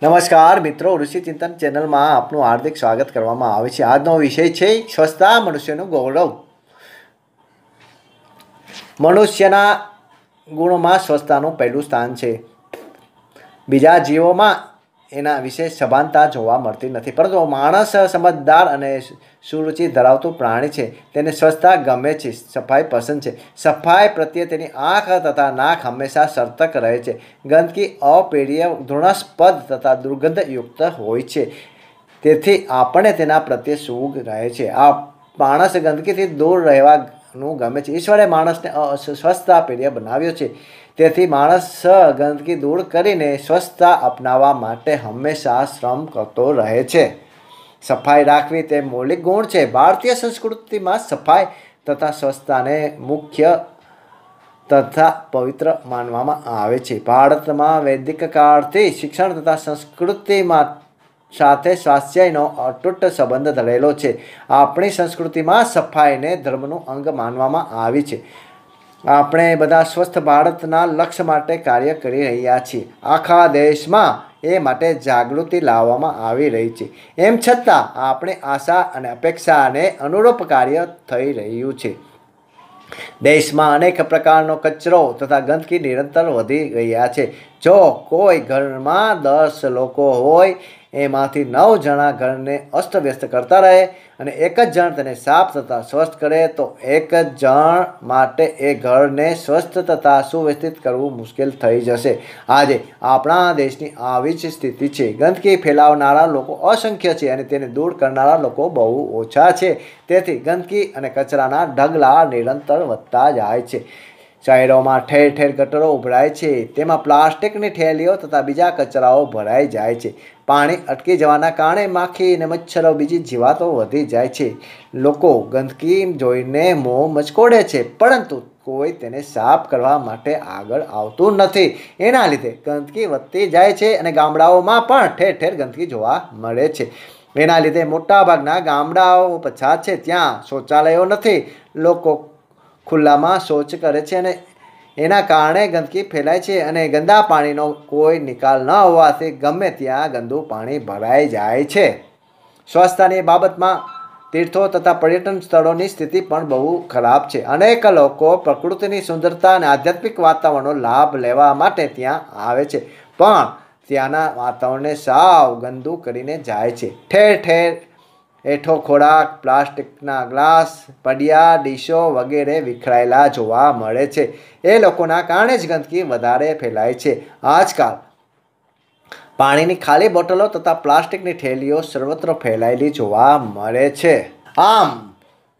નમસ્કાર મિત્રો ઋષિ ચિંતન ચેનલમાં આપનું હાર્દિક સ્વાગત કરવામાં આવે છે આજનો વિષય છે સ્વચ્છતા મનુષ્યનું ગૌરવ મનુષ્યના ગુણોમાં સ્વચ્છતાનું પહેલું સ્થાન છે બીજા જીવોમાં એના વિશે સભાનતા જોવા મળતી નથી પરંતુ માણસ સમજદાર અને સુરુચિ ધરાવતું પ્રાણી છે તેને સ્વચ્છતા ગમે છે સફાઈ પસંદ છે સફાઈ પ્રત્યે તેની આંખ તથા નાક હંમેશા સર્તક રહે છે ગંદકી અપેડીય ધૃણાસ્પદ તથા દુર્ગંધયુક્ત હોય છે તેથી આપણે તેના પ્રત્યે સુગ રહે છે આ માણસ ગંદકીથી દૂર રહેવા નું ગમે છે ઈશ્વરે માણસને અસ્વસ્થતા પ્રિય બનાવ્યો છે તેથી માણસ ગંદકી દૂર કરીને સ્વસ્થતા અપનાવવા માટે હંમેશા શ્રમ કરતો રહે છે સફાઈ રાખવી તે મૌલિક ગુણ છે ભારતીય સંસ્કૃતિમાં સફાઈ તથા સ્વચ્છતાને મુખ્ય તથા પવિત્ર માનવામાં આવે છે ભારતમાં વૈદિક કાળથી શિક્ષણ તથા સંસ્કૃતિમાં સાથે સ્વાસ્થ્યનો અતૂટ સંબંધ ધરેલો છે આપણી સંસ્કૃતિમાં સફાઈને ધર્મનું અંગ માનવામાં આવી છે આપણે બધા સ્વસ્થ ભારતના લક્ષ્ય માટે કાર્ય કરી રહ્યા છીએ આખા દેશમાં એ માટે જાગૃતિ લાવવામાં આવી રહી છે એમ છતાં આપણે આશા અને અપેક્ષાને અનુરૂપ કાર્ય થઈ રહ્યું છે દેશમાં અનેક પ્રકારનો કચરો તથા ગંદકી નિરંતર વધી રહ્યા છે જો કોઈ ઘરમાં દસ લોકો હોય એમાંથી નવ જણા ઘરને અસ્તવ્યસ્ત કરતા રહે અને એક જ જણ તેને સાફ તથા સ્વસ્થ કરે તો એક જ જણ માટે એ ઘરને સ્વસ્થ તથા સુવ્યવસ્થિત કરવું મુશ્કેલ થઈ જશે આજે આપણા દેશની આવી જ સ્થિતિ છે ગંદકી ફેલાવનારા લોકો અસંખ્ય છે અને તેને દૂર કરનારા લોકો બહુ ઓછા છે તેથી ગંદકી અને કચરાના ઢગલા નિરંતર વધતા જાય છે શહેરોમાં ઠેર ઠેર ગટરો ઉભરાય છે તેમાં પ્લાસ્ટિકની થેલીઓ તથા બીજા કચરાઓ ભરાઈ જાય છે પાણી અટકી જવાના કારણે માખી અને મચ્છરો બીજી જીવાતો વધી જાય છે લોકો ગંદકી જોઈને મોં મચકોડે છે પરંતુ કોઈ તેને સાફ કરવા માટે આગળ આવતું નથી એના લીધે ગંદકી વધતી જાય છે અને ગામડાઓમાં પણ ઠેર ઠેર ગંદકી જોવા મળે છે એના લીધે મોટાભાગના ગામડાઓ પછાત છે ત્યાં શૌચાલયો નથી લોકો ખુલ્લામાં શૌચ કરે છે અને એના કારણે ગંદકી ફેલાય છે અને ગંદા પાણીનો કોઈ નિકાલ ન હોવાથી ગમે ત્યાં ગંદુ પાણી ભરાઈ જાય છે સ્વચ્છતાની બાબતમાં તીર્થો તથા પર્યટન સ્થળોની સ્થિતિ પણ બહુ ખરાબ છે અનેક લોકો પ્રકૃતિની સુંદરતા અને આધ્યાત્મિક વાતાવરણનો લાભ લેવા માટે ત્યાં આવે છે પણ ત્યાંના વાતાવરણને સાવ ગંદુ કરીને જાય છે ઠેર ઠેર એઠો ખોરાક પ્લાસ્ટિકના ગ્લાસ પડિયા ડીશો વગેરે વિખરાયેલા જોવા મળે છે એ લોકોના કારણે જ ગંદકી વધારે ફેલાય છે આજકાલ પાણીની ખાલી બોટલો તથા પ્લાસ્ટિકની થેલીઓ સર્વત્ર ફેલાયેલી જોવા મળે છે આમ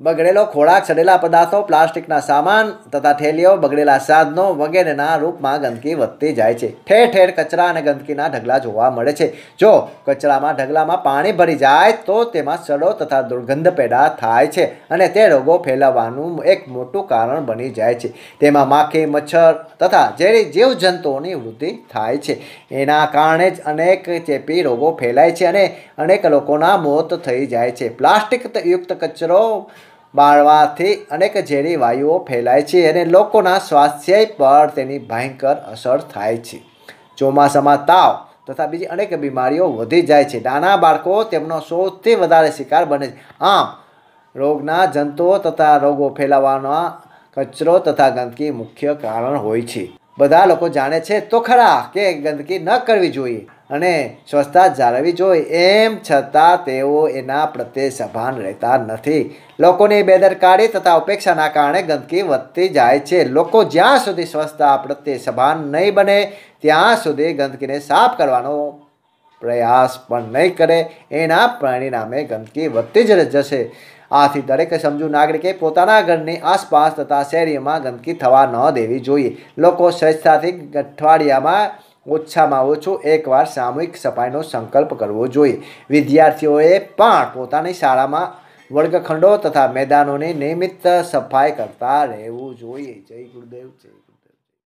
બગડેલો ખોરાક સડેલા પદાર્થો પ્લાસ્ટિકના સામાન તથા થેલીઓ બગડેલા સાધનો વગેરેના રૂપમાં ગંદકી વધતી જાય છે ઠેર ઠેર કચરા અને ગંદકીના ઢગલા જોવા મળે છે જો કચરામાં ઢગલામાં પાણી ભરી જાય તો તેમાં સડો તથા દુર્ગંધ પેદા થાય છે અને તે રોગો ફેલાવાનું એક મોટું કારણ બની જાય છે તેમાં માખી મચ્છર તથા ઝેરી જીવજંતુઓની વૃદ્ધિ થાય છે એના કારણે જ અનેક ચેપી રોગો ફેલાય છે અને અનેક લોકોના મોત થઈ જાય છે પ્લાસ્ટિક યુક્ત કચરો બાળવાથી અનેક ઝેરી વાયુઓ ફેલાય છે અને લોકોના સ્વાસ્થ્ય પર તેની ભયંકર અસર થાય છે ચોમાસામાં તાવ તથા બીજી અનેક બીમારીઓ વધી જાય છે નાના બાળકો તેમનો સૌથી વધારે શિકાર બને છે આમ રોગના જંતુઓ તથા રોગો ફેલાવવાના કચરો તથા ગંદકી મુખ્ય કારણ હોય છે બધા લોકો જાણે છે તો ખરા કે ગંદકી ન કરવી જોઈએ અને સ્વચ્છતા જાળવી જોઈએ એમ છતાં તેઓ એના પ્રત્યે સભાન રહેતા નથી લોકોની બેદરકારી તથા ઉપેક્ષાના કારણે ગંદકી વધતી જાય છે લોકો જ્યાં સુધી સ્વચ્છતા પ્રત્યે સભાન નહીં બને ત્યાં સુધી ગંદકીને સાફ કરવાનો પ્રયાસ પણ નહીં કરે એના પરિણામે ગંદકી વધતી જ જશે આથી દરેક સમજુ નાગરિકે પોતાના ઘરની આસપાસ તથા શેરીમાં ગંદકી થવા ન દેવી જોઈએ લોકો સ્વચ્છતાથી અઠવાડિયામાં ઓછામાં ઓછો એકવાર સામૂહિક સફાઈનો સંકલ્પ કરવો જોઈએ વિદ્યાર્થીઓએ પણ પોતાની શાળામાં વર્ગખંડો તથા મેદાનોની નિયમિત સફાઈ કરતા રહેવું જોઈએ જય ગુરુદેવ જય